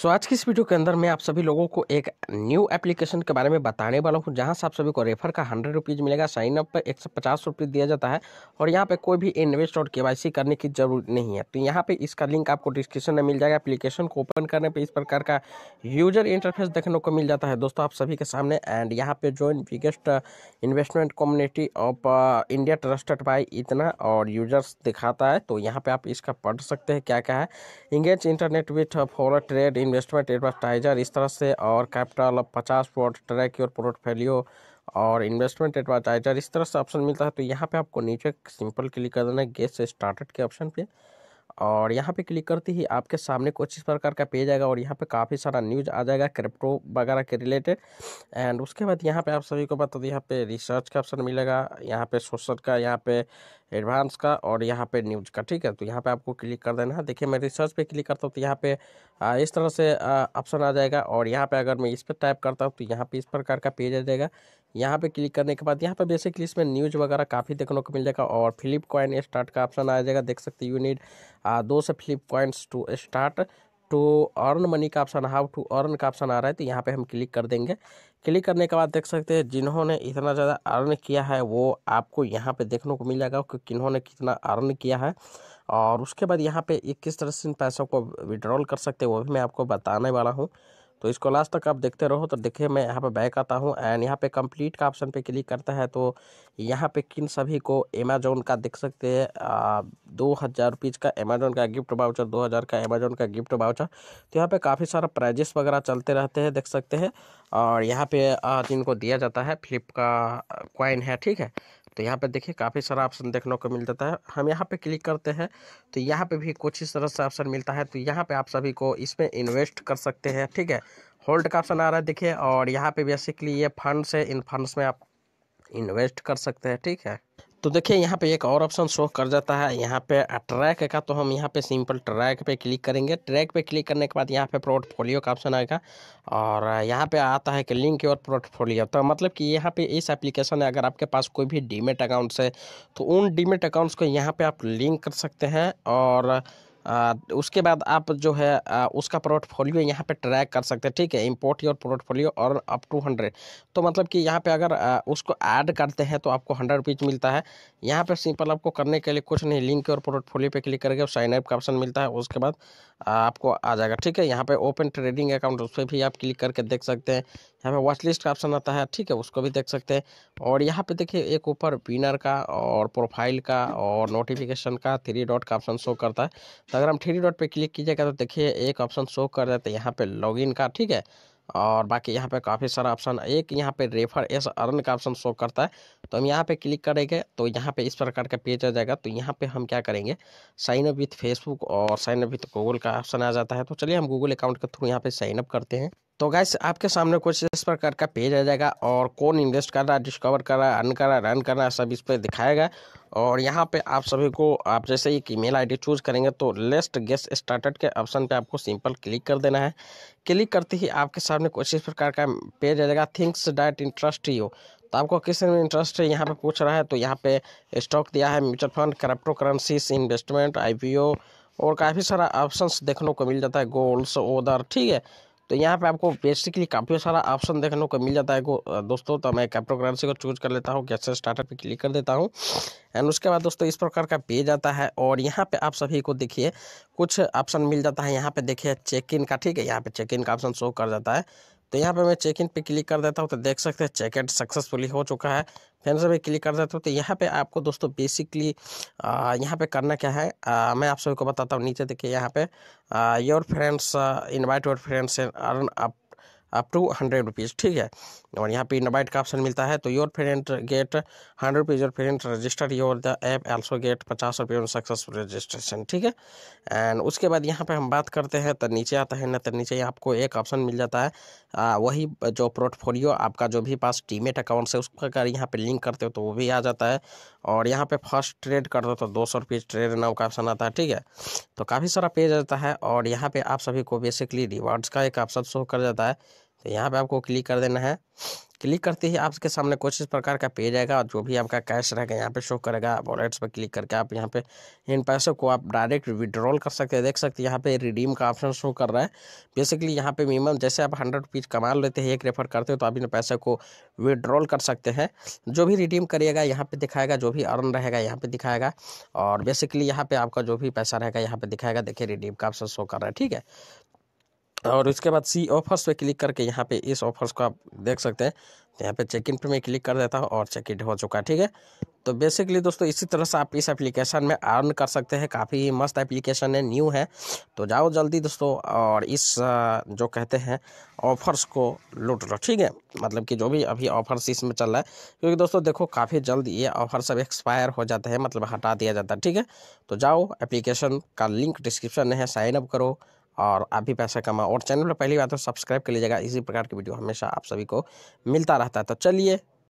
सो so, आज की इस वीडियो के अंदर मैं आप सभी लोगों को एक न्यू एप्लीकेशन के बारे में बताने वाला हूँ जहाँ से आप सभी को रेफर का हंड्रेड रुपीज़ मिलेगा साइन अप पर एक सौ पचास रुपीज़ दिया जाता है और यहाँ पे कोई भी इन्वेस्ट और केवाईसी करने की जरूरत नहीं है तो यहाँ पे इसका लिंक आपको डिस्क्रिप्शन में मिल जाएगा एप्लीकेशन को ओपन करने पर इस प्रकार का यूजर इंटरफेस देखने को मिल जाता है दोस्तों आप सभी के सामने एंड यहाँ पे join biggest investment community of India trusted by इतना और यूजर्स दिखाता है तो यहाँ पर आप इसका पढ़ सकते हैं क्या क्या है engage internet with for trade investment advertiser इस तरह से और कैपिटल पचास वोट ट्रैक योर पोर्टफोलियो और इन्वेस्टमेंट एडवर्टाइजर इस तरह से ऑप्शन मिलता है तो यहाँ पे आपको नीचे सिंपल क्लिक कर देना है गेट से स्टार्टेड के ऑप्शन पे और यहाँ पे क्लिक करते ही आपके सामने कुछ इस प्रकार का पेज आएगा और यहाँ पे काफ़ी सारा न्यूज आ जाएगा क्रिप्टो वगैरह के रिलेटेड एंड उसके बाद यहाँ पे आप सभी को बता दें यहाँ पे रिसर्च का ऑप्शन मिलेगा यहाँ पे सोशल का यहाँ पे एडवांस का और यहाँ पे न्यूज का ठीक है तो यहाँ पे आपको क्लिक कर देना है देखिए मैं रिसर्च पे क्लिक करता हूँ तो यहाँ पे आ, इस तरह से ऑप्शन आ जाएगा और यहाँ पे अगर मैं इस पर टाइप करता हूँ तो यहाँ पे इस प्रकार का पेज आ जाएगा यहाँ पे क्लिक करने के बाद यहाँ पे बेसिकली इसमें न्यूज़ वगैरह काफ़ी देखने को मिल जाएगा और फ्लिप कॉइन स्टार्ट का ऑप्शन आ जाएगा देख सकते यूनिट दो से flip coins to start to earn money का ऑप्शन हाउ टू अर्न का ऑप्शन आ रहा है तो यहाँ पे हम क्लिक कर देंगे क्लिक करने के बाद देख सकते हैं जिन्होंने इतना ज़्यादा अर्न किया है वो आपको यहाँ पे देखने को मिल जाएगा कि किन्होंने कितना अर्न किया है और उसके बाद यहाँ पे एक किस तरह से इन पैसों को विड्रॉल कर सकते हैं वो भी मैं आपको बताने वाला हूँ तो इसको लास्ट तक आप देखते रहो तो देखिए मैं यहाँ पे बैक आता हूँ एंड यहाँ पे कंप्लीट का ऑप्शन पे क्लिक करता है तो यहाँ पे किन सभी को अमेजोन का देख सकते हैं दो हज़ार रुपीज़ का अमेजोन का गिफ्ट बाउचर दो हज़ार का अमेजोन का गिफ्ट बाउचर तो यहाँ पे काफ़ी सारा प्राइजेस वगैरह चलते रहते हैं देख सकते हैं और यहाँ पे जिनको दिया जाता है फ्लिप का क्वाइन है ठीक है तो यहाँ पे देखिए काफ़ी सारा ऑप्शन देखने को मिल जाता है हम यहाँ पे क्लिक करते हैं तो यहाँ पे भी कुछ इस तरह से ऑप्शन मिलता है तो यहाँ पे आप सभी को इसमें इन्वेस्ट कर सकते हैं ठीक है होल्ड का ऑप्शन आ रहा है देखिए और यहाँ पे बेसिकली ये फंड्स है इन फंड्स में आप इन्वेस्ट कर सकते हैं ठीक है तो देखिए यहाँ पे एक और ऑप्शन शो कर जाता है यहाँ पे ट्रैक का तो हम यहाँ पे सिंपल ट्रैक पे क्लिक करेंगे ट्रैक पे क्लिक करने के बाद यहाँ पे पोर्टफोलियो का ऑप्शन आएगा और यहाँ पे आता है कि लिंक योर पोर्टफोलियो तो मतलब कि यहाँ पे इस एप्लीकेशन है अगर आपके पास कोई भी डीमेट अकाउंट्स है तो उन डीमेट अकाउंट्स को यहाँ पर आप लिंक कर सकते हैं और उसके बाद आप जो है उसका पोर्टफोलियो यहाँ पे ट्रैक कर सकते हैं ठीक है इम्पोर्ट योर पोर्टफोलियो और अप टू हंड्रेड तो मतलब कि यहाँ पे अगर उसको ऐड करते हैं तो आपको हंड्रेड रुपीज़ मिलता है यहाँ पे सिंपल आपको करने के लिए कुछ नहीं लिंक और पोर्टफोलियो पे क्लिक करके साइन अप का ऑप्शन मिलता है उसके बाद आपको आ जाएगा ठीक है यहाँ पर ओपन ट्रेडिंग अकाउंट उस पर भी आप क्लिक करके देख सकते हैं यहाँ पर वॉच लिस्ट का ऑप्शन आता है ठीक है उसको भी देख सकते हैं और यहाँ पर देखिए एक ऊपर विनर का और प्रोफाइल का और नोटिफिकेशन का थ्री डॉट का ऑप्शन शो करता है तो अगर हम थ्री डॉट पे क्लिक कीजिएगा तो देखिए एक ऑप्शन शो कर देते हैं यहाँ पे लॉगिन का ठीक है और बाकी यहाँ पे काफ़ी सारा ऑप्शन एक यहाँ पे रेफर एस अर्न का ऑप्शन शो करता है तो हम यहाँ पे क्लिक करेंगे तो यहाँ पे इस प्रकार का पेज आ जाएगा तो यहाँ पे हम क्या करेंगे साइन अप विथ फेसबुक और साइन अप विथ गूगल का ऑप्शन आ जाता है तो चलिए हम गूगल अकाउंट के थ्रू यहाँ पे साइन अप करते हैं तो गैस आपके सामने कुछ इस प्रकार का पेज आ जाएगा और कौन इन्वेस्ट कर रहा है डिस्कवर कर रहा है अर्न कर रहा है रन कर रहा है सब इस पर दिखाएगा और यहाँ पे आप सभी को आप जैसे एक ईमेल आईडी चूज करेंगे तो लेस्ट गेस स्टार्टेड के ऑप्शन पे आपको सिंपल क्लिक कर देना है क्लिक करते ही आपके सामने कुछ इस प्रकार का पेज आ जाएगा थिंग्स डैट इंटरेस्ट यू तो आपको किस में इंटरेस्ट है यहाँ पर पूछ रहा है तो यहाँ पर स्टॉक दिया है mutual fund crypto currencies investment आई और काफ़ी सारा ऑप्शंस देखने को मिल जाता है गोल्ड्स ओदर ठीक है तो यहाँ पे आपको बेसिकली काफ़ी सारा ऑप्शन देखने को मिल जाता है दोस्तों तो मैं क्रिप्टो करेंसी को चूज कर लेता हूँ कैसे स्टार्टअप पे क्लिक कर देता हूँ एंड उसके बाद दोस्तों इस प्रकार का पेज आता है और यहाँ पे आप सभी को देखिए कुछ ऑप्शन मिल जाता है यहाँ पे देखिए चेक इन का ठीक है यहाँ पे चेक इन का ऑप्शन शो कर जाता है तो यहाँ पे मैं चेक इन पे क्लिक कर देता हूँ तो देख सकते हैं चेक इन सक्सेसफुली हो चुका है फिर से मैं क्लिक कर देता हूँ तो यहाँ पे आपको दोस्तों बेसिकली यहाँ पे करना क्या है आ, मैं आप सभी को बताता हूँ नीचे देखिए यहाँ पे your friends invite your friends and earn up up to hundred rupees ठीक है और यहाँ पे इनवाइट का ऑप्शन मिलता है तो your friend get hundred rupees your friend register your the app also get पचास रुपये ऑन सक्सेसफुल रजिस्ट्रेशन ठीक है एंड उसके बाद यहाँ पे हम बात करते हैं तो नीचे आता है ना तो नीचे आपको एक ऑप्शन मिल जाता है आ, वही जो पोर्टफोलियो आपका जो भी पास टीमेट अकाउंट से उसका अगर यहाँ पर लिंक करते हो तो वो भी आ जाता है और यहाँ पर फर्स्ट ट्रेड कर दो तो दो सौ रुपीज़ ट्रेड नाउ का ऑप्शन आता है ठीक है तो काफ़ी सारा पेज आता है और यहाँ पर आप सभी को बेसिकली रिवार्ड्स का एक ऑप्शन शो कर जाता है तो यहाँ पे आपको क्लिक कर देना है क्लिक करते ही आपके सामने कुछ इस प्रकार का पेज आएगा और जो भी आपका कैश रहेगा यहाँ पे शो करेगा वॉलेट्स पर क्लिक करके आप यहाँ पे इन पैसों को आप डायरेक्ट विड्रॉल कर सकते हैं देख सकते हैं यहाँ पे रिडीम का ऑप्शन शो कर रहा है बेसिकली यहाँ पे मिनिमम जैसे आप हंड्रेड रुपीज़ कमा लेते हैं एक रेफर करते हो तो आप इन पैसे को विड्रॉल कर सकते हैं जो भी रिडीम करिएगा यहाँ पर दिखाएगा जो भी अर्न रहेगा यहाँ पर दिखाएगा और बेसिकली यहाँ पर आपका जो भी पैसा रहेगा यहाँ पर दिखाएगा देखिए रिडीम का ऑप्शन शो कर रहा है ठीक है और उसके बाद सी ऑफर्स पे क्लिक करके यहाँ पे इस ऑफर्स को आप देख सकते हैं तो यहाँ पे चेक इन पे मैं क्लिक कर देता हूँ और चेक इन हो चुका है ठीक है तो बेसिकली दोस्तों इसी तरह से आप इस एप्लीकेशन में अर्न कर सकते हैं काफ़ी मस्त एप्लीकेशन है न्यू है तो जाओ जल्दी दोस्तों और इस जो कहते हैं ऑफर्स को लूट लो ठीक है मतलब कि जो भी अभी ऑफर्स इसमें चल रहा है क्योंकि दोस्तों देखो काफ़ी जल्द ये ऑफर सब एक्सपायर हो जाते हैं मतलब हटा दिया जाता है ठीक है तो जाओ एप्लीकेशन का लिंक डिस्क्रिप्शन में है साइन अप करो और आप भी पैसा कमाओ और चैनल पर पहली बार तो सब्सक्राइब कर लीजिएगा इसी प्रकार की वीडियो हमेशा आप सभी को मिलता रहता है तो चलिए